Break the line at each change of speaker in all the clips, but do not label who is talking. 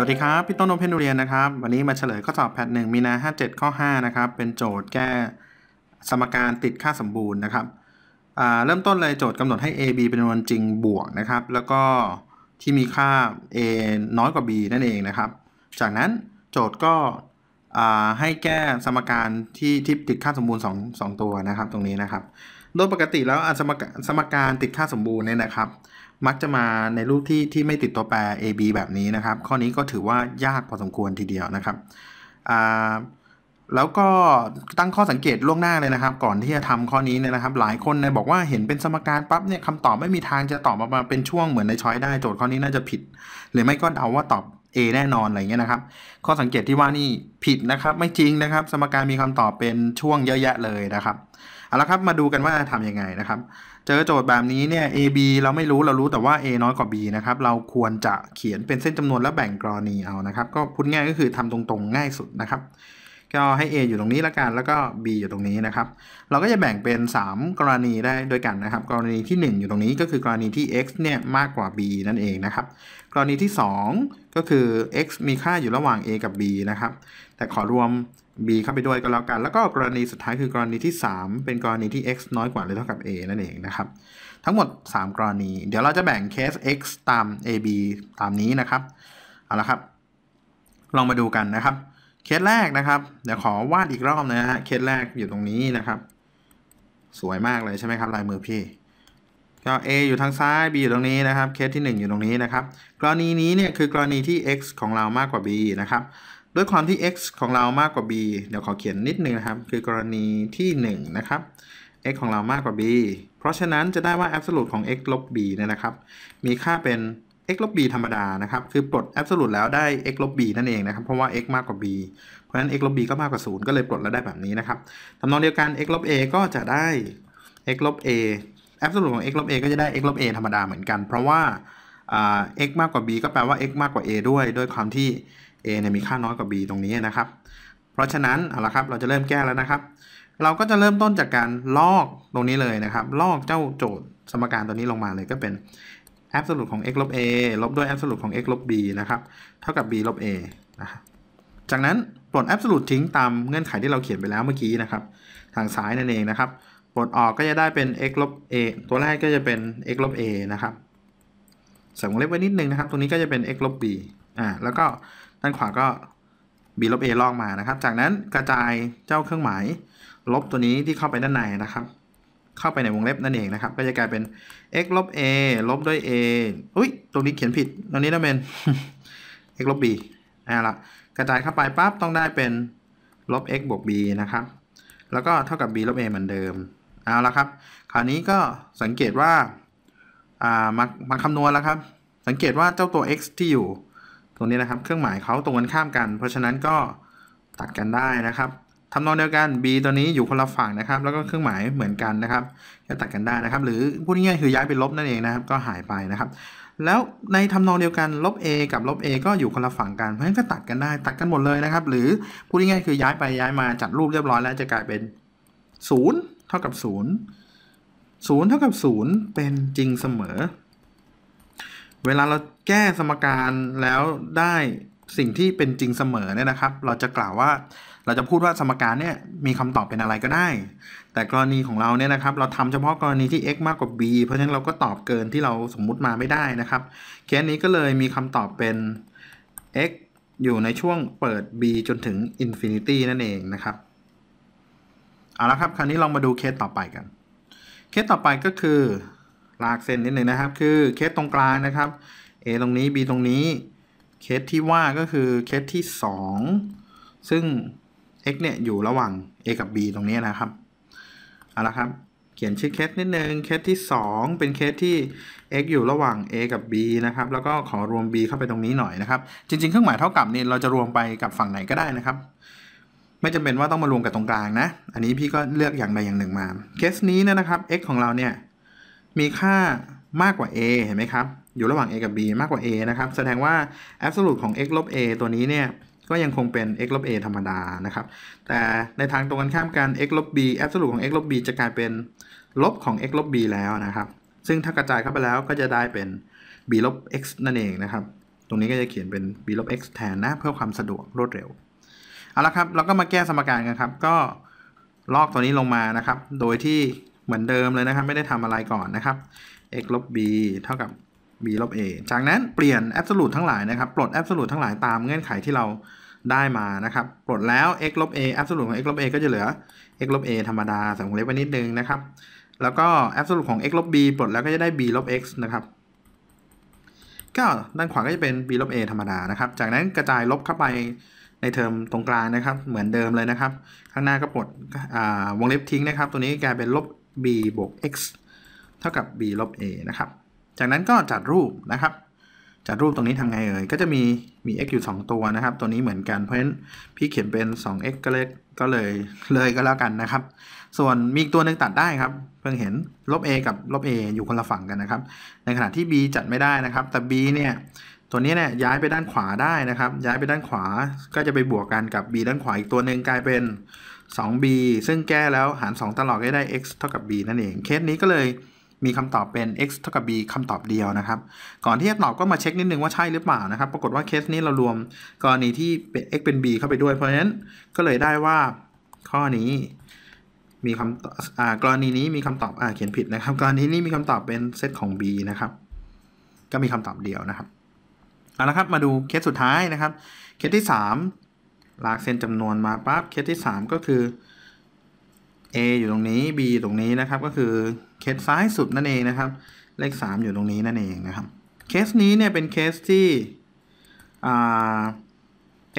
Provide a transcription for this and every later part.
สวัสดีครับ พี่ต้นโอเพนเรียนนะครับ วันนี้มาเฉลยข้อสอบแพทหนึ่งมีนา57ข้อ5นะครับเป็นโจทย์แก้สมการติดค่าสมบูรณ์นะครับเริ่มต้นเลยโจทย์กำหนดให้ a b เป็นจำนวนจริงบวกนะครับแล้วก็ที่มีค่า a น้อยกว่า b นั่นเองนะครับจากนั้นโจทย์ก็ให้แก้สมการที่ที่ติดค่าสมบูรณ์2อตัวนะครับ ตรงนี้นะครับโดยปกติแล้วสมการสมการติดค่าสมบูรณ์เนี่ยนะครับมักจะมาในรูปที่ที่ไม่ติดตัวแปร AB แบบนี้นะครับ ข้อนี้ก็ถือว่ายากพอสมควรทีเดียวนะครับแล้วก็ตั้งข้อสังเกตล่วงหน้าเลยนะครับ ก่อนที่จะทำข้อนี้เนี่ยนะครับ หลายคนเนี่ยบอกว่าเห็นเป็นสมการปั๊บเนี่ยคำตอบไม่มีทางจะตอบออกมาเป็นช่วงเหมือนในช้อยได้โจทย์ข้อนี้น่าจะผิดหรือไม่ก็เดาว่าตอบ A แน่นอนอะไรเงี้ยนะครับ ข้อสังเกตที่ว่านี่ผิดนะครับ ไม่จริงนะครับ สมการมีคำตอบเป็นช่วงเยอะแยะเลยนะครับเอาละครับมาดูกันว่าทำยังไงนะครับ เจอโจทย์แบบนี้เนี่ย a b เราไม่รู้เรารู้แต่ว่า a น้อยกว่า b นะครับ เราควรจะเขียนเป็นเส้นจำนวนแล้วแบ่งกรณีเอานะครับ ก็พูดง่ายก็คือทำตรงๆ ง่ายสุดนะครับ ก็ให้ a อยู่ตรงนี้ละกันแล้วก็ b อยู่ตรงนี้นะครับ เราก็จะแบ่งเป็น 3 กรณีได้ด้วยกันนะครับกรณีที่ 1 อยู่ตรงนี้ ก็คือกรณีที่ x เนี่ยมากกว่า b นั่นเองนะครับ กรณีที่2ก็คือ x มีค่าอยู่ระหว่าง a กับ b นะครับ แต่ขอรวม b เข้าไปด้วยก็แล้วกันแล้วก็กรณีสุดท้ายคือกรณีที่ 3 เป็นกรณีที่ x น้อยกว่าหรือเท่ากับ a นั่นเองนะครับทั้งหมด 3 กรณี เดี๋ยวเราจะแบ่งเคส x ตาม a b ตามนี้นะครับเอาละครับลองมาดูกันนะครับเคสแรกนะครับ เดี๋ยวขอวาดอีกรอบนะฮะเคสแรกอยู่ตรงนี้นะครับ สวยมากเลยใช่ไหมครับลายมือพี่ก็ A อยู่ทางซ้าย B อยู่ตรงนี้นะครับเคสที่ 1 อยู่ตรงนี้นะครับ กรณีนี้เนี่ยคือกรณีที่ x ของเรามากกว่า b นะครับด้วยความที่ x ของเรามากกว่า b เดี๋ยวขอเขียนนิดนึงนะครับ คือกรณีที่1นะครับ x ของเรามากกว่า b เพราะฉะนั้นจะได้ว่า absolute ของ x ลบ b เนี่ยนะครับ มีค่าเป็น x ลบ b ธรรมดานะครับ คือปลด absolute แล้วได้ x ลบ b นั่นเองนะครับ เพราะว่า x มากกว่า b เพราะฉะนั้น x ลบ b ก็มากกว่า0 ก็เลยปลดแล้วได้แบบนี้นะครับ ทำนองเดียวกัน x ลบ a ก็จะได้ x ลบ a absolute ของ x ลบ a ก็จะได้ x ลบ a ธรรมดาเหมือนกัน เพราะว่า x มากกว่า b ก็แปลว่า x มากกว่า a ด้วยด้วยความที่ a เนี่ยมีค่าน้อยกว่า b ตรงนี้นะครับ เพราะฉะนั้นเอาละครับ เราจะเริ่มแก้แล้วนะครับ เราก็จะเริ่มต้นจากการลอกตรงนี้เลยนะครับลอกเจ้าโจทย์สมการตัวนี้ลงมาเลยก็เป็น absolute ของ x ลบ a ลบด้วย absolute ของ x ลบ b นะครับเท่ากับ b ลบ a นะครับจากนั้นปลด absolute ทิ้งตามเงื่อนไขที่เราเขียนไปแล้วเมื่อกี้นะครับทางซ้ายนั่นเองนะครับปลดออกก็จะได้เป็น x ลบ a ตัวแรกก็จะเป็น x ลบ a นะครับใส่วงเล็บไว้นิดนึงนะครับตรงนี้ก็จะเป็น x ลบ b อ่าแล้วก็ด้านขวาก็ b ลบ a ลอกมานะครับ จากนั้นกระจายเจ้าเครื่องหมาย ลบตัวนี้ที่เข้าไปด้านในนะครับ เข้าไปในวงเล็บนั่นเองนะครับ ก็จะกลายเป็น x ลบ a ลบด้วย a อุ้ยตรงนี้เขียนผิด ตรงนี้ต้องเป็น x ลบ b อ่ละกระจายเข้าไปปั๊บ ต้องได้เป็นลบ x บวก b นะครับ แล้วก็เท่ากับ b ลบ a เหมือนเดิม เอาละครับ คราวนี้ก็สังเกตว่า่ามามาคำนวณแล้วครับ สังเกตว่าเจ้าตัว x ที่อยู่ตรงนี้นะครับเครื่องหมายเขาตรงกันข้ามกันเพราะฉะนั้นก็ตัดกันได้นะครับทำนองเดียวกัน b ตัวนี้อยู่คนละฝั่งนะครับ แล้วก็เครื่องหมายเหมือนกันนะครับก็ตัดกันได้นะครับ หรือพูดง่ายๆคือย้ายไปลบนั่นเองนะครับก็หายไปนะครับ แล้วในทำนองเดียวกันลบ a กับลบ a ก็อยู่คนละฝั่งกันเพราะฉะนั้นก็ตัดกันได้ ตัดกันหมดเลยนะครับ หรือพูดง่ายๆคือย้ายไปย้ายมาจัดรูปเรียบร้อยแล้วจะกลายเป็น0เท่ากับ0 0เท่ากับ0เป็นจริงเสมอเวลาเราแก้สมการแล้วได้สิ่งที่เป็นจริงเสมอเนี่ยนะครับ เราจะกล่าวว่าเราจะพูดว่าสมการเนี่ยมีคำตอบเป็นอะไรก็ได้ แต่กรณีของเราเนี่ยนะครับเราทำเฉพาะกรณีที่ x มากกว่า b เพราะฉะนั้นเราก็ตอบเกินที่เราสมมุติมาไม่ได้นะครับเคสนี้ก็เลยมีคำตอบเป็น x อยู่ในช่วงเปิด b จนถึง infinity นั่นเองนะครับ เอาละครับ คราวนี้ลองมาดูเคสต่อไปกันเคสต่อไปก็คือลากเส้นนิดหนึ่งนะครับคือเคสตรงกลางนะครับ A ตรงนี้ B ตรงนี้เคสที่ว่าก็คือเคสที่2 ซึ่ง x เนี่ยอยู่ระหว่าง a กับ b ตรงนี้นะครับเอาละครับเขียนชื่อเคสนิดนึงเคสที่ 2 เป็นเคสที่ x อยู่ระหว่าง a กับ b นะครับแล้วก็ขอรวม b เข้าไปตรงนี้หน่อยนะครับ จริงๆเครื่องหมายเท่ากับเนี่ยเราจะรวมไปกับฝั่งไหนก็ได้นะครับ ไม่จำเป็นว่าต้องมารวมกับตรงกลางนะอันนี้พี่ก็เลือกอย่างใดอย่างหนึ่งมาเคสนี้นะครับ x ของเราเนี่ยมีค่ามากกว่า a เห็นไหมครับ อยู่ระหว่าง a กับ b มากกว่า a นะครับ แสดงว่า absolute ของ x ลบ a ตัวนี้เนี่ย ก็ยังคงเป็น x ลบ a ธรรมดานะครับ แต่ในทางตรงกันข้ามกัน x ลบ b absolute ของ x ลบ b จะกลายเป็น ลบของ x ลบ b แล้วนะครับ ซึ่งถ้ากระจายเข้าไปแล้วก็จะได้เป็น b ลบ x นั่นเองนะครับ ตรงนี้ก็จะเขียนเป็น b ลบ x แทนนะ เพื่อความสะดวกรวดเร็ว เอาละครับ เราก็มาแก้สมการกันครับ ก็ลอกตัวนี้ลงมานะครับ โดยที่เหมือนเดิมเลยนะครับ ไม่ได้ทำอะไรก่อนนะครับ x ลบ b เท่ากับ b ลบ a จากนั้นเปลี่ยน absolute ทั้งหลายนะครับปลด absolute ทั้งหลายตามเงื่อนไขที่เราได้มานะครับปลดแล้ว x ลบ a absolute ของ x ลบ a ก็จะเหลือ x ลบ a ธรรมดาใส่วงเล็บไว้นิดนึงนะครับแล้วก็ absolute ของ x ลบ b ปลดแล้วก็จะได้ b ลบ x นะครับก็ด้านขวาก็จะเป็น b ลบ a ธรรมดานะครับจากนั้นกระจายลบเข้าไปในเทอมตรงกลางนะครับ เหมือนเดิมเลยนะครับข้างหน้าก็ปลดวงเล็บทิ้งนะครับตัวนี้กลายเป็นลบ b บวก x เท่ากับ b ลบ a นะครับ จากนั้นก็จัดรูปนะครับ จัดรูปตรงนี้ทำไงเอ่ย ก็จะมีมี x อยู่ 2 ตัวนะครับ ตัวนี้เหมือนกัน เพราะฉะนั้นพี่เขียนเป็น 2x ก็เลยก็เลยเลยก็แล้วกันนะครับ ส่วนมีตัวหนึ่งตัดได้ครับ เพิ่งเห็นลบ a กับลบ a อยู่คนละฝั่งกันนะครับ ในขณะที่ b จัดไม่ได้นะครับ แต่ b เนี่ย ตัวนี้เนี่ยย้ายไปด้านขวาได้นะครับ ย้ายไปด้านขวาก็จะไปบวกกันกับ b ด้านขวาอีกตัวหนึ่งกลายเป็น 2b ซึ่งแก้แล้วหาร 2 ตลอดก็ได้ x เท่ากับ b นั่นเอง เคสนี้ก็เลยมีคำตอบเป็น x เท่ากับ b คำตอบเดียวนะครับ ก่อนที่จะตอบก็มาเช็คนิดนึงว่าใช่หรือเปล่านะครับ ปรากฏว่าเคสนี้เรารวม กรณีที่เป็น x เป็น b เข้าไปด้วย เพราะฉะนั้นก็เลยได้ว่าข้อนี้มีคำตอบกรณีนี้มีคำตอบอเขียนผิดนะครับ กรณีนี้มีคำตอบเป็นเซตของ b นะครับ ก็มีคำตอบเดียวนะครับ เอาละครับ มาดูเคสสุดท้ายนะครับ เคสที่ 3ลากเส้นจำนวนมาปั๊บเคสที่ 3 ก็คือ A อยู่ตรงนี้ B อยู่ตรงนี้นะครับก็คือเคสซ้ายสุดนั่นเองนะครับเลข 3 อยู่ตรงนี้นั่นเองนะครับเคสนี้เนี่ยเป็นเคสที่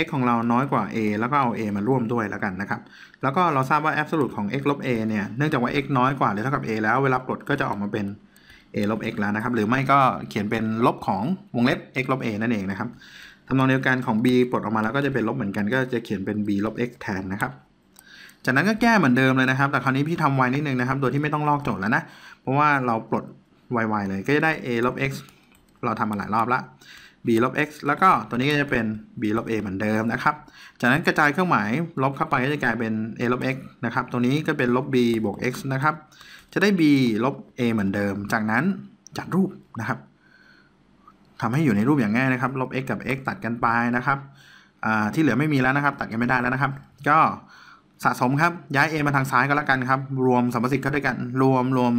x ของเราน้อยกว่า a แล้วก็เอา a มาร่วมด้วยแล้วกันนะครับแล้วก็เราทราบว่า absolute ของ x ลบ a เนี่ยเนื่องจากว่า x น้อยกว่าหรือเท่ากับ a แล้วเวลาปลดก็จะออกมาเป็น a ลบ x แล้วนะครับหรือไม่ก็เขียนเป็นลบของวงเล็บ x ลบ a นั่นเองนะครับทำนองเดียวกันของ b ปลดออกมาแล้วก็จะเป็นลบเหมือนกัน ก็จะเขียนเป็น b ลบ x แทนนะครับ จากนั้นก็แก้เหมือนเดิมเลยนะครับ แต่คราวนี้พี่ทำไวนิดนึงนะครับโดยที่ไม่ต้องลอกโจทย์แล้ว นะ เพราะว่าเราปลด yy เลยก็จะได้ a ลบ x เราทำมาหลายรอบละ b ลบ x แล้วก็ตัวนี้ก็จะเป็น b ลบ a เหมือนเดิมนะครับ จากนั้นกระจายเครื่องหมายลบเข้าไปก็จะกลายเป็น a ลบ x นะครับตรงนี้ก็เป็นลบ b บวก x นะครับ จะได้ b ลบ a เหมือนเดิม จากนั้นจัดรูปนะครับทำให้อยู่ในรูปอย่างง่ายนะครับลบ x กับ x ตัดกันไปนะครับที่เหลือไม่มีแล้วนะครับ ตัดกันไม่ได้แล้วนะครับ ก็สะสมครับย้าย a มาทางซ้ายก็แล้วกันครับรวมสัมประสิทธิ์เข้าด้วยกัน รวมรวม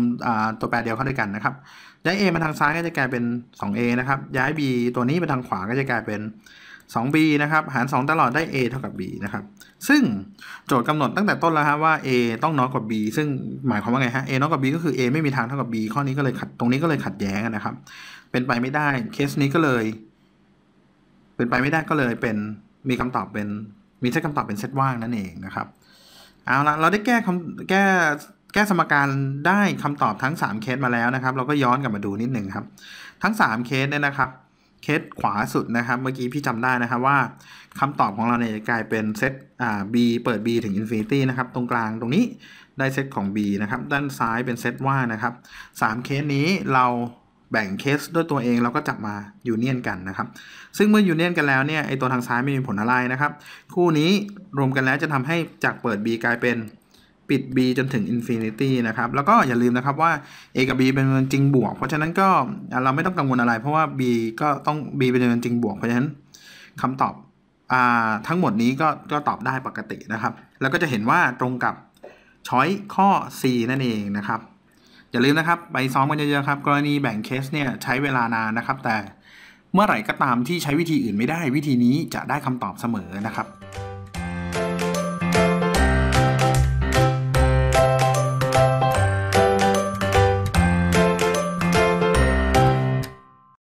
ตัวแปรเดียวเข้าด้วยกันนะครับย้าย a มาทางซ้ายก็จะกลายเป็น 2a นะครับ ย้าย b ตัวนี้ไปทางขวาก็จะกลายเป็น 2b นะครับหาร 2 ตลอดได้ a เท่ากับ b นะครับ ซึ่งโจทย์กำหนดตั้งแต่ต้นแล้วฮะว่า a ต้องน้อยกว่า b ซึ่งหมายความว่าไงฮะ a น้อยกว่า b ก็คือ a ไม่มีทางเท่ากับ b ข้อนี้ก็เลยขัดตรงนี้ก็เลยขัดแย้งนะครับ เป็นไปไม่ได้เคสนี้ก็เลย เป็นไปไม่ได้ก็เลยเป็นมีคำตอบเป็นมีใช้คำตอบเป็นเซตว่างนั่นเองนะครับเอาละเราได้แก้คาแก้แก้สมการได้คำตอบทั้ง 3 เคสมาแล้วนะครับ เราก็ย้อนกลับมาดูนิดหนึ่งครับทั้ง 3 เคสเนี่ยนะครับเคสขวาสุดนะครับเมื่อกี้พี่จำได้นะครับว่าคำตอบของเราเนี่ยกลายเป็นเซตอ่า b เปิด b ถึง infinity นะครับตรงกลางตรงนี้ได้เซตของ b นะครับด้านซ้ายเป็นเซตว่านะครับ3เคสนี้เราแบ่งเคสด้วยตัวเองเราก็จับมายูเนียนกันนะครับซึ่งเมื่อยูเนียนกันแล้วเนี่ยไอตัวทางซ้ายไม่มีผลอะไรนะครับคู่นี้รวมกันแล้วจะทำให้จากเปิด b กลายเป็นปิด b จนถึง infinity นะครับ แล้วก็อย่าลืมนะครับว่า a กับ b เป็นจำนวนจริงบวก เพราะฉะนั้นก็เราไม่ต้องกังวลอะไร เพราะว่า b ก็ต้อง b เป็นจำนวนจริงบวก เพราะฉะนั้นคำตอบอทั้งหมดนี้ก็ก็ตอบได้ปกตินะครับ แล้วก็จะเห็นว่าตรงกับช้อยข้อ c นั่นเองนะครับ อย่าลืมนะครับไปซ้อมกันเยอะๆครับกรณีแบ่งเคสเนี่ยใช้เวลานานนะครับ แต่เมื่อไหร่ก็ตามที่ใช้วิธีอื่นไม่ได้วิธีนี้จะได้คำตอบเสมอนะครับ